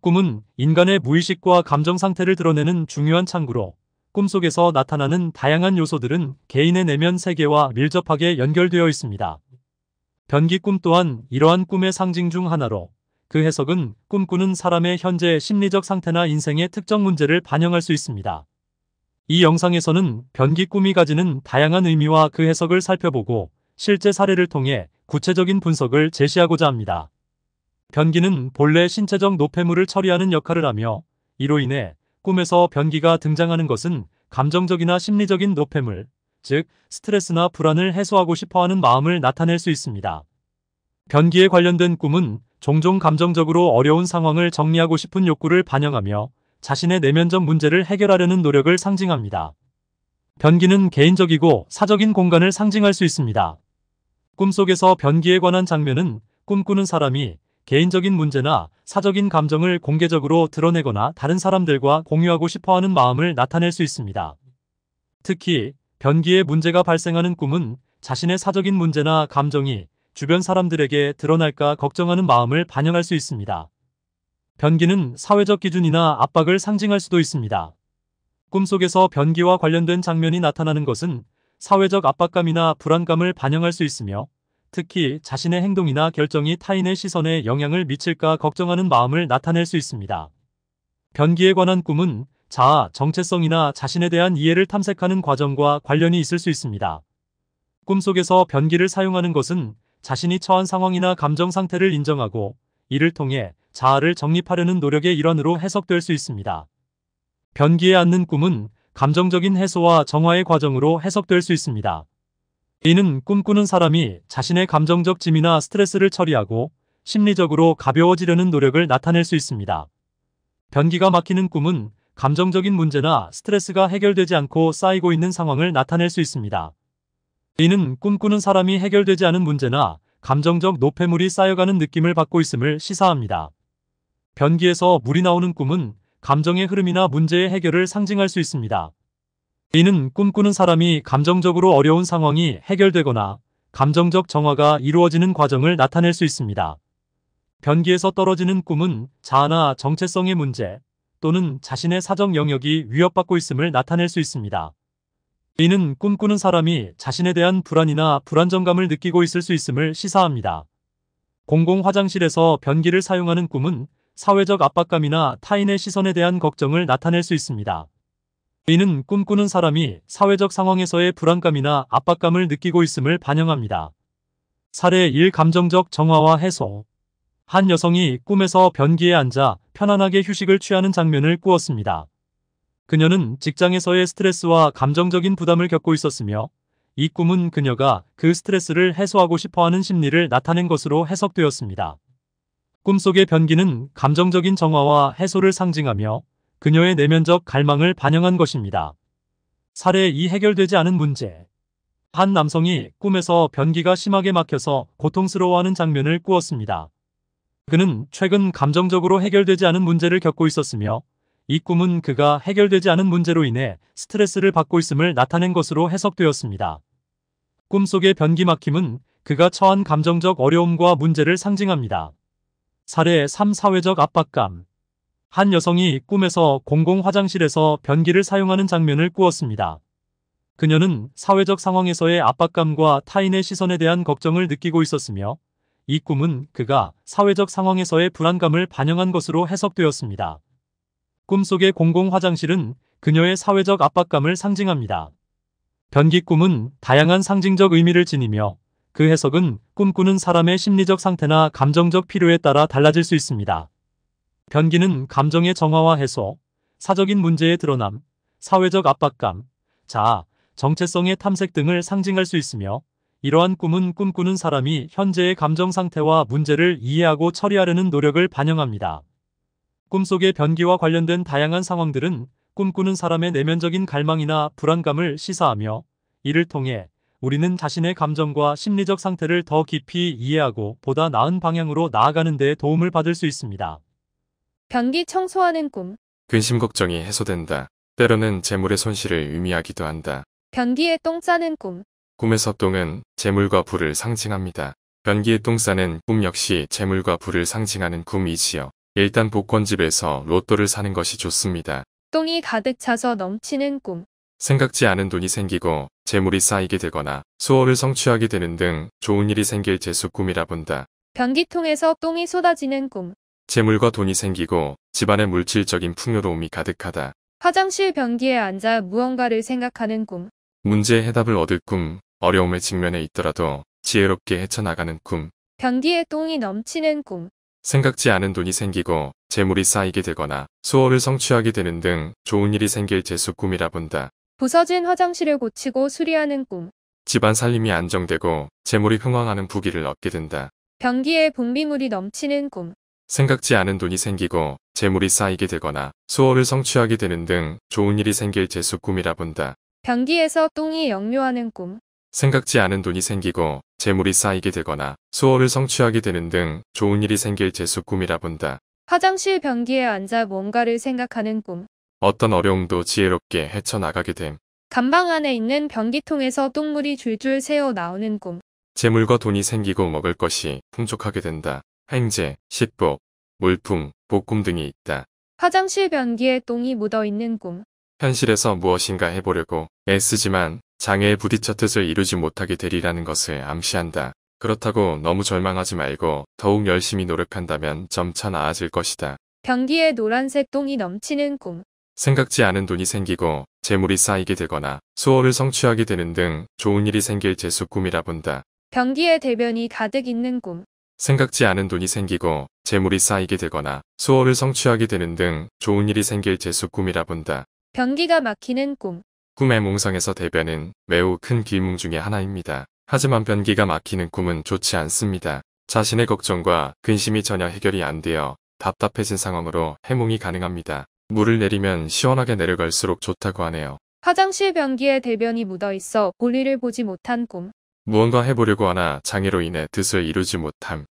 꿈은 인간의 무의식과 감정 상태를 드러내는 중요한 창구로 꿈속에서 나타나는 다양한 요소들은 개인의 내면 세계와 밀접하게 연결되어 있습니다. 변기 꿈 또한 이러한 꿈의 상징 중 하나로 그 해석은 꿈꾸는 사람의 현재 심리적 상태나 인생의 특정 문제를 반영할 수 있습니다. 이 영상에서는 변기 꿈이 가지는 다양한 의미와 그 해석을 살펴보고 실제 사례를 통해 구체적인 분석을 제시하고자 합니다. 변기는 본래 신체적 노폐물을 처리하는 역할을 하며 이로 인해 꿈에서 변기가 등장하는 것은 감정적이나 심리적인 노폐물, 즉 스트레스나 불안을 해소하고 싶어하는 마음을 나타낼 수 있습니다. 변기에 관련된 꿈은 종종 감정적으로 어려운 상황을 정리하고 싶은 욕구를 반영하며 자신의 내면적 문제를 해결하려는 노력을 상징합니다. 변기는 개인적이고 사적인 공간을 상징할 수 있습니다. 꿈속에서 변기에 관한 장면은 꿈꾸는 사람이 개인적인 문제나 사적인 감정을 공개적으로 드러내거나 다른 사람들과 공유하고 싶어하는 마음을 나타낼 수 있습니다. 특히 변기에 문제가 발생하는 꿈은 자신의 사적인 문제나 감정이 주변 사람들에게 드러날까 걱정하는 마음을 반영할 수 있습니다. 변기는 사회적 기준이나 압박을 상징할 수도 있습니다. 꿈속에서 변기와 관련된 장면이 나타나는 것은 사회적 압박감이나 불안감을 반영할 수 있으며 특히 자신의 행동이나 결정이 타인의 시선에 영향을 미칠까 걱정하는 마음을 나타낼 수 있습니다. 변기에 관한 꿈은 자아, 정체성이나 자신에 대한 이해를 탐색하는 과정과 관련이 있을 수 있습니다. 꿈속에서 변기를 사용하는 것은 자신이 처한 상황이나 감정 상태를 인정하고 이를 통해 자아를 정립하려는 노력의 일환으로 해석될 수 있습니다. 변기에 앉는 꿈은 감정적인 해소와 정화의 과정으로 해석될 수 있습니다. 이는 꿈꾸는 사람이 자신의 감정적 짐이나 스트레스를 처리하고 심리적으로 가벼워지려는 노력을 나타낼 수 있습니다. 변기가 막히는 꿈은 감정적인 문제나 스트레스가 해결되지 않고 쌓이고 있는 상황을 나타낼 수 있습니다. 이는 꿈꾸는 사람이 해결되지 않은 문제나 감정적 노폐물이 쌓여가는 느낌을 받고 있음을 시사합니다. 변기에서 물이 나오는 꿈은 감정의 흐름이나 문제의 해결을 상징할 수 있습니다. 이는 꿈꾸는 사람이 감정적으로 어려운 상황이 해결되거나 감정적 정화가 이루어지는 과정을 나타낼 수 있습니다. 변기에서 떨어지는 꿈은 자아나 정체성의 문제 또는 자신의 사정 영역이 위협받고 있음을 나타낼 수 있습니다. 이는 꿈꾸는 사람이 자신에 대한 불안이나 불안정감을 느끼고 있을 수 있음을 시사합니다. 공공 화장실에서 변기를 사용하는 꿈은 사회적 압박감이나 타인의 시선에 대한 걱정을 나타낼 수 있습니다. 이는 꿈꾸는 사람이 사회적 상황에서의 불안감이나 압박감을 느끼고 있음을 반영합니다. 사례 1 감정적 정화와 해소 한 여성이 꿈에서 변기에 앉아 편안하게 휴식을 취하는 장면을 꾸었습니다. 그녀는 직장에서의 스트레스와 감정적인 부담을 겪고 있었으며 이 꿈은 그녀가 그 스트레스를 해소하고 싶어하는 심리를 나타낸 것으로 해석되었습니다. 꿈속의 변기는 감정적인 정화와 해소를 상징하며 그녀의 내면적 갈망을 반영한 것입니다. 사례 2 해결되지 않은 문제 한 남성이 꿈에서 변기가 심하게 막혀서 고통스러워하는 장면을 꾸었습니다. 그는 최근 감정적으로 해결되지 않은 문제를 겪고 있었으며 이 꿈은 그가 해결되지 않은 문제로 인해 스트레스를 받고 있음을 나타낸 것으로 해석되었습니다. 꿈속의 변기 막힘은 그가 처한 감정적 어려움과 문제를 상징합니다. 사례 3. 사회적 압박감 한 여성이 꿈에서 공공 화장실에서 변기를 사용하는 장면을 꾸었습니다. 그녀는 사회적 상황에서의 압박감과 타인의 시선에 대한 걱정을 느끼고 있었으며 이 꿈은 그가 사회적 상황에서의 불안감을 반영한 것으로 해석되었습니다. 꿈속의 공공 화장실은 그녀의 사회적 압박감을 상징합니다. 변기 꿈은 다양한 상징적 의미를 지니며 그 해석은 꿈꾸는 사람의 심리적 상태나 감정적 필요에 따라 달라질 수 있습니다. 변기는 감정의 정화와 해소, 사적인 문제의 드러남, 사회적 압박감, 자아, 정체성의 탐색 등을 상징할 수 있으며 이러한 꿈은 꿈꾸는 사람이 현재의 감정 상태와 문제를 이해하고 처리하려는 노력을 반영합니다. 꿈속의 변기와 관련된 다양한 상황들은 꿈꾸는 사람의 내면적인 갈망이나 불안감을 시사하며 이를 통해 우리는 자신의 감정과 심리적 상태를 더 깊이 이해하고 보다 나은 방향으로 나아가는 데 도움을 받을 수 있습니다. 변기 청소하는 꿈. 근심 걱정이 해소된다. 때로는 재물의 손실을 의미하기도 한다. 변기에 똥 싸는 꿈. 꿈에서 똥은 재물과 부를 상징합니다. 변기에 똥 싸는 꿈 역시 재물과 부를 상징하는 꿈이지요. 일단 복권집에서 로또를 사는 것이 좋습니다. 똥이 가득 차서 넘치는 꿈. 생각지 않은 돈이 생기고 재물이 쌓이게 되거나 수호를 성취하게 되는 등 좋은 일이 생길 재수 꿈이라 본다. 변기통에서 똥이 쏟아지는 꿈. 재물과 돈이 생기고 집안의 물질적인 풍요로움이 가득하다. 화장실 변기에 앉아 무언가를 생각하는 꿈. 문제의 해답을 얻을 꿈, 어려움에 직면해 있더라도 지혜롭게 헤쳐나가는 꿈. 변기에 똥이 넘치는 꿈. 생각지 않은 돈이 생기고 재물이 쌓이게 되거나 수월을 성취하게 되는 등 좋은 일이 생길 재수 꿈이라 본다. 부서진 화장실을 고치고 수리하는 꿈. 집안 살림이 안정되고 재물이 흥황하는 부기를 얻게 된다. 변기에 분비물이 넘치는 꿈. 생각지 않은 돈이 생기고 재물이 쌓이게 되거나 수원를 성취하게 되는 등 좋은 일이 생길 재수 꿈이라 본다. 변기에서 똥이 역류하는 꿈. 생각지 않은 돈이 생기고 재물이 쌓이게 되거나 수원를 성취하게 되는 등 좋은 일이 생길 재수 꿈이라 본다. 화장실 변기에 앉아 뭔가를 생각하는 꿈. 어떤 어려움도 지혜롭게 헤쳐나가게 됨. 감방 안에 있는 변기통에서 똥물이 줄줄 새어 나오는 꿈. 재물과 돈이 생기고 먹을 것이 풍족하게 된다. 행제, 식복, 물품, 복꿈 등이 있다. 화장실 변기에 똥이 묻어있는 꿈. 현실에서 무엇인가 해보려고 애쓰지만 장애에 부딪혀 뜻을 이루지 못하게 되리라는 것을 암시한다. 그렇다고 너무 절망하지 말고 더욱 열심히 노력한다면 점차 나아질 것이다. 변기에 노란색 똥이 넘치는 꿈. 생각지 않은 돈이 생기고 재물이 쌓이게 되거나 수호를 성취하게 되는 등 좋은 일이 생길 재수 꿈이라 본다. 변기에 대변이 가득 있는 꿈. 생각지 않은 돈이 생기고 재물이 쌓이게 되거나 수원을 성취하게 되는 등 좋은 일이 생길 재수 꿈이라 본다. 변기가 막히는 꿈 꿈의 몽상에서 대변은 매우 큰 길몽 중의 하나입니다. 하지만 변기가 막히는 꿈은 좋지 않습니다. 자신의 걱정과 근심이 전혀 해결이 안 되어 답답해진 상황으로 해몽이 가능합니다. 물을 내리면 시원하게 내려갈수록 좋다고 하네요. 화장실 변기에 대변이 묻어 있어 볼일을 보지 못한 꿈. 무언가 해보려고 하나 장애로 인해 뜻을 이루지 못함.